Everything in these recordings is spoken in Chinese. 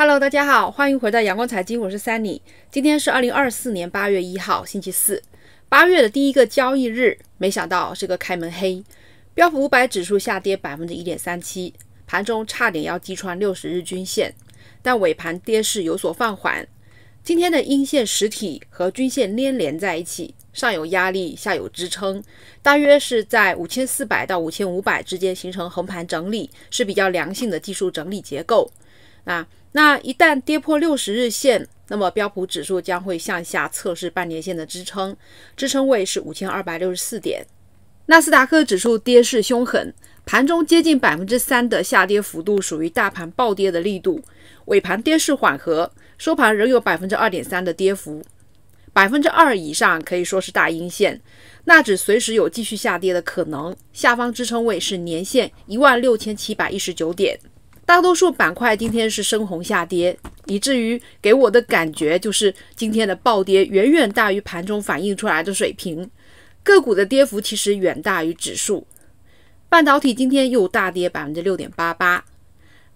Hello，大家好，欢迎回到阳光财经，我是 Sunny。今天是二零二四年八月一号，星期四，八月的第一个交易日，没想到是个开门黑，标普五百指数下跌百分之一点三七，盘中差点要击穿六十日均线，但尾盘跌势有所放缓。今天的阴线实体和均线粘连在一起，上有压力，下有支撑，大约是在五千四百到五千五百之间形成横盘整理，是比较良性的技术整理结构。那。那一旦跌破六十日线，那么标普指数将会向下测试半年线的支撑，支撑位是五千二百六十四点。纳斯达克指数跌势凶狠，盘中接近百分之三的下跌幅度属于大盘暴跌的力度，尾盘跌势缓和，收盘仍有百分之二点三的跌幅，百分之二以上可以说是大阴线，纳指随时有继续下跌的可能，下方支撑位是年线一万六千七百一十九点。大多数板块今天是深红下跌，以至于给我的感觉就是今天的暴跌远远大于盘中反映出来的水平。个股的跌幅其实远大于指数。半导体今天又大跌百分之六点八八，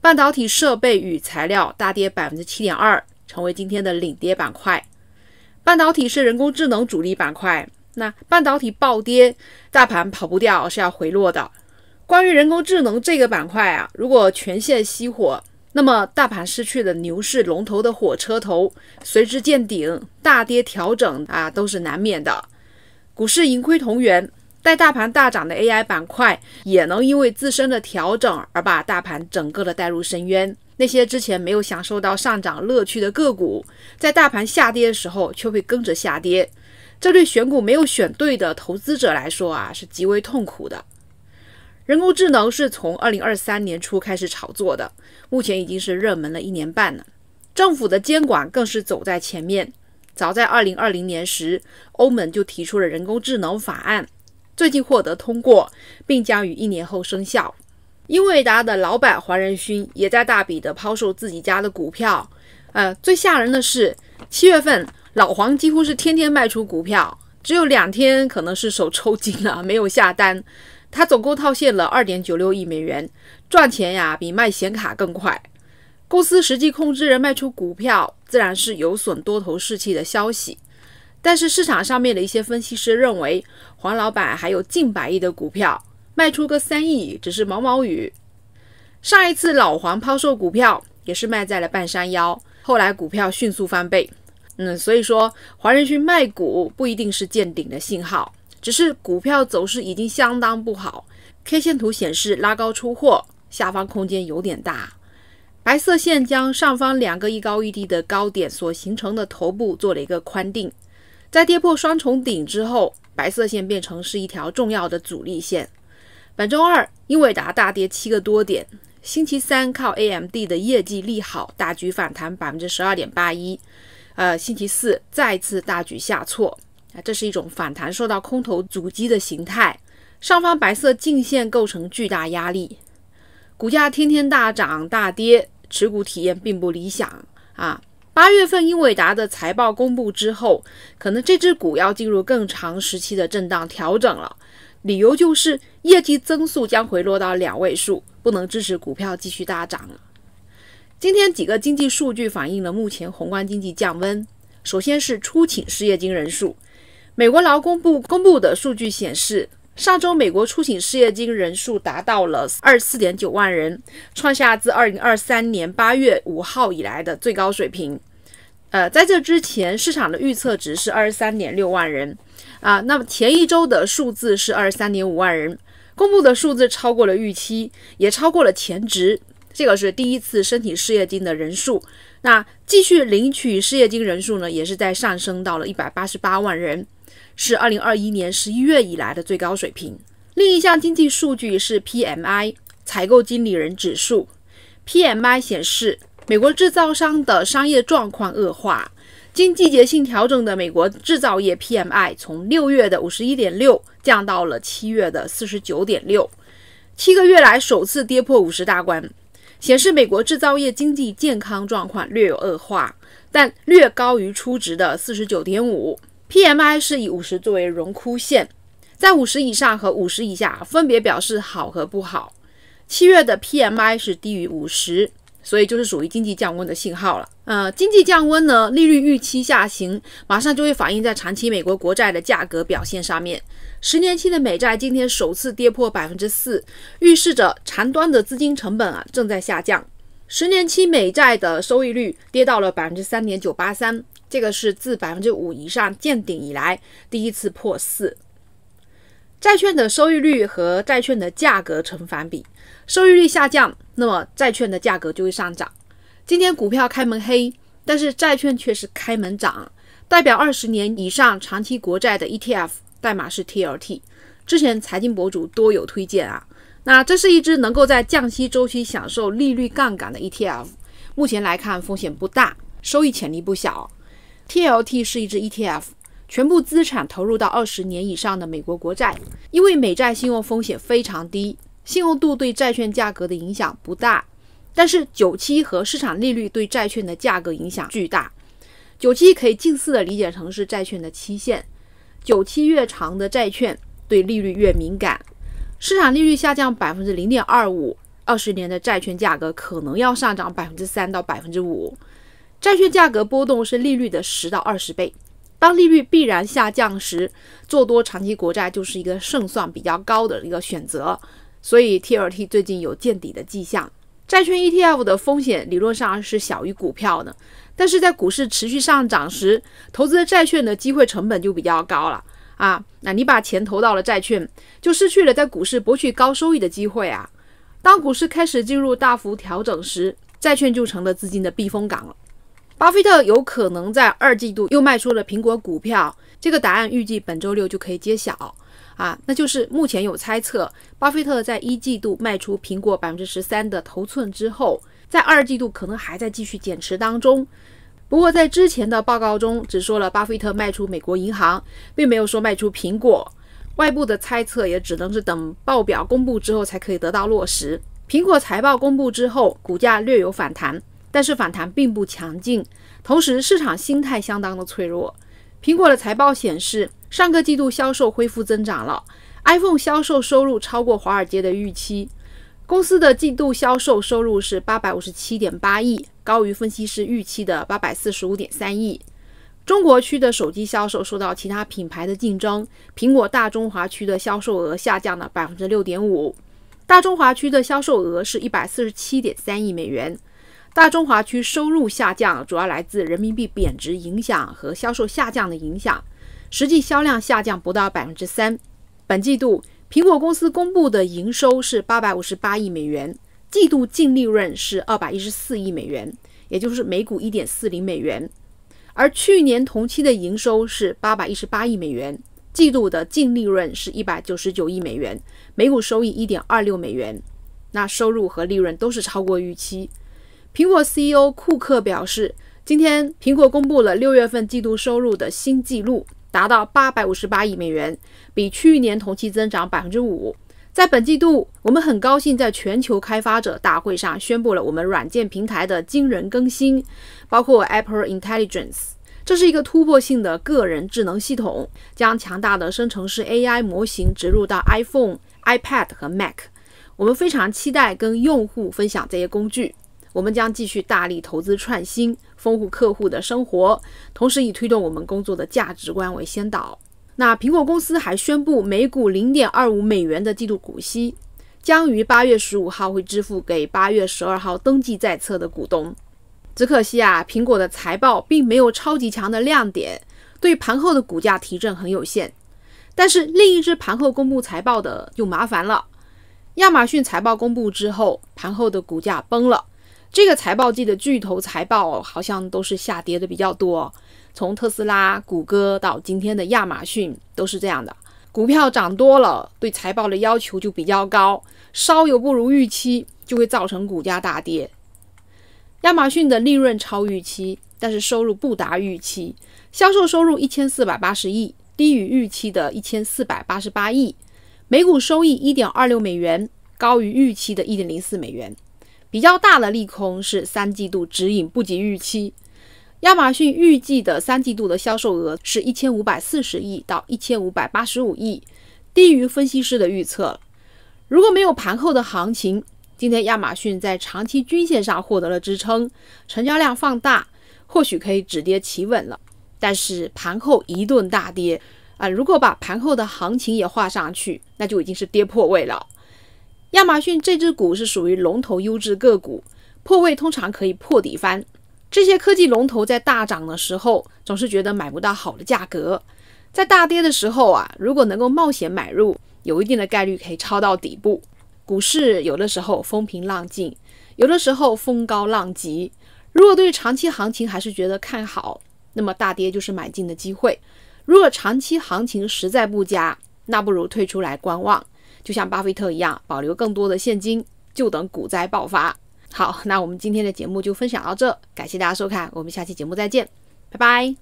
半导体设备与材料大跌百分之七点二，成为今天的领跌板块。半导体是人工智能主力板块，那半导体暴跌，大盘跑不掉是要回落的。关于人工智能这个板块啊，如果全线熄火，那么大盘失去了牛市龙头的火车头，随之见顶大跌调整啊都是难免的。股市盈亏同源，带大盘大涨的 AI 板块也能因为自身的调整而把大盘整个的带入深渊。那些之前没有享受到上涨乐趣的个股，在大盘下跌的时候却会跟着下跌，这对选股没有选对的投资者来说啊是极为痛苦的。人工智能是从二零二三年初开始炒作的，目前已经是热门了一年半了。政府的监管更是走在前面，早在二零二零年时，欧盟就提出了人工智能法案，最近获得通过，并将于一年后生效。英伟达的老板黄仁勋也在大笔的抛售自己家的股票。呃，最吓人的是，七月份老黄几乎是天天卖出股票，只有两天可能是手抽筋了，没有下单。他总共套现了二点九六亿美元，赚钱呀比卖显卡更快。公司实际控制人卖出股票，自然是有损多头士气的消息。但是市场上面的一些分析师认为，黄老板还有近百亿的股票，卖出个三亿只是毛毛雨。上一次老黄抛售股票也是卖在了半山腰，后来股票迅速翻倍。嗯，所以说，黄仁勋卖股不一定是见顶的信号。只是股票走势已经相当不好，K 线图显示拉高出货，下方空间有点大。白色线将上方两个一高一低的高点所形成的头部做了一个宽定，在跌破双重顶之后，白色线变成是一条重要的阻力线。本周二，英伟达大跌七个多点，星期三靠 AMD 的业绩利好，大举反弹百分之十二点八一，呃，星期四再次大举下挫。啊，这是一种反弹受到空头阻击的形态，上方白色颈线构成巨大压力，股价天天大涨大跌，持股体验并不理想啊。八月份英伟达的财报公布之后，可能这只股要进入更长时期的震荡调整了，理由就是业绩增速将回落到两位数，不能支持股票继续大涨了。今天几个经济数据反映了目前宏观经济降温，首先是初请失业金人数。美国劳工部公布的数据显示，上周美国出请失业金人数达到了二四点九万人，创下自二零二三年八月五号以来的最高水平。呃，在这之前，市场的预测值是二十三点六万人，啊，那么前一周的数字是二十三点五万人，公布的数字超过了预期，也超过了前值。这个是第一次申请失业金的人数，那继续领取失业金人数呢，也是在上升到了一百八十八万人。是二零二一年十一月以来的最高水平。另一项经济数据是 PMI 采购经理人指数，PMI 显示美国制造商的商业状况恶化。经季节性调整的美国制造业 PMI 从六月的五十一点六降到了七月的四十九点六，七个月来首次跌破五十大关，显示美国制造业经济健康状况略有恶化，但略高于初值的四十九点五。PMI 是以五十作为荣枯线，在五十以上和五十以下分别表示好和不好。七月的 PMI 是低于五十，所以就是属于经济降温的信号了。呃，经济降温呢，利率预期下行，马上就会反映在长期美国国债的价格表现上面。十年期的美债今天首次跌破百分之四，预示着长端的资金成本啊正在下降。十年期美债的收益率跌到了百分之三点九八三。这个是自百分之五以上见顶以来第一次破四。债券的收益率和债券的价格成反比，收益率下降，那么债券的价格就会上涨。今天股票开门黑，但是债券却是开门涨，代表二十年以上长期国债的 ETF 代码是 TLT，之前财经博主多有推荐啊。那这是一只能够在降息周期享受利率杠杆的 ETF，目前来看风险不大，收益潜力不小。TLT 是一只 ETF，全部资产投入到二十年以上的美国国债，因为美债信用风险非常低，信用度对债券价格的影响不大。但是九期和市场利率对债券的价格影响巨大。九期可以近似的理解成是债券的期限，九期越长的债券对利率越敏感。市场利率下降百分之零点二五，二十年的债券价格可能要上涨百分之三到百分之五。债券价格波动是利率的十到二十倍。当利率必然下降时，做多长期国债就是一个胜算比较高的一个选择。所以 T l T 最近有见底的迹象。债券 ETF 的风险理论上是小于股票的，但是在股市持续上涨时，投资债券的机会成本就比较高了啊。那你把钱投到了债券，就失去了在股市博取高收益的机会啊。当股市开始进入大幅调整时，债券就成了资金的避风港了。巴菲特有可能在二季度又卖出了苹果股票，这个答案预计本周六就可以揭晓啊！那就是目前有猜测，巴菲特在一季度卖出苹果百分之十三的头寸之后，在二季度可能还在继续减持当中。不过在之前的报告中，只说了巴菲特卖出美国银行，并没有说卖出苹果。外部的猜测也只能是等报表公布之后才可以得到落实。苹果财报公布之后，股价略有反弹。但是反弹并不强劲，同时市场心态相当的脆弱。苹果的财报显示，上个季度销售恢复增长了，iPhone 销售收入超过华尔街的预期。公司的季度销售收入是八百五十七点八亿，高于分析师预期的八百四十五点三亿。中国区的手机销售受到其他品牌的竞争，苹果大中华区的销售额下降了百分之六点五，大中华区的销售额是一百四十七点三亿美元。大中华区收入下降，主要来自人民币贬值影响和销售下降的影响。实际销量下降不到百分之三。本季度苹果公司公布的营收是八百五十八亿美元，季度净利润是二百一十四亿美元，也就是每股一点四零美元。而去年同期的营收是八百一十八亿美元，季度的净利润是一百九十九亿美元，每股收益一点二六美元。那收入和利润都是超过预期。苹果 CEO 库克表示，今天苹果公布了六月份季度收入的新纪录，达到八百五十八亿美元，比去年同期增长百分之五。在本季度，我们很高兴在全球开发者大会上宣布了我们软件平台的惊人更新，包括 Apple Intelligence，这是一个突破性的个人智能系统，将强大的生成式 AI 模型植入到 iPhone、iPad 和 Mac。我们非常期待跟用户分享这些工具。我们将继续大力投资创新，丰富客户的生活，同时以推动我们工作的价值观为先导。那苹果公司还宣布每股零点二五美元的季度股息，将于八月十五号会支付给八月十二号登记在册的股东。只可惜啊，苹果的财报并没有超级强的亮点，对盘后的股价提振很有限。但是另一只盘后公布财报的就麻烦了，亚马逊财报公布之后，盘后的股价崩了。这个财报季的巨头财报好像都是下跌的比较多，从特斯拉、谷歌到今天的亚马逊都是这样的。股票涨多了，对财报的要求就比较高，稍有不如预期，就会造成股价大跌。亚马逊的利润超预期，但是收入不达预期，销售收入一千四百八十亿，低于预期的一千四百八十八亿，每股收益一点二六美元，高于预期的一点零四美元。比较大的利空是三季度指引不及预期。亚马逊预计的三季度的销售额是一千五百四十亿到一千五百八十五亿，低于分析师的预测如果没有盘后的行情，今天亚马逊在长期均线上获得了支撑，成交量放大，或许可以止跌企稳了。但是盘后一顿大跌啊！如果把盘后的行情也画上去，那就已经是跌破位了。亚马逊这只股是属于龙头优质个股，破位通常可以破底翻。这些科技龙头在大涨的时候，总是觉得买不到好的价格；在大跌的时候啊，如果能够冒险买入，有一定的概率可以抄到底部。股市有的时候风平浪静，有的时候风高浪急。如果对长期行情还是觉得看好，那么大跌就是买进的机会；如果长期行情实在不佳，那不如退出来观望。就像巴菲特一样，保留更多的现金，就等股灾爆发。好，那我们今天的节目就分享到这，感谢大家收看，我们下期节目再见，拜拜。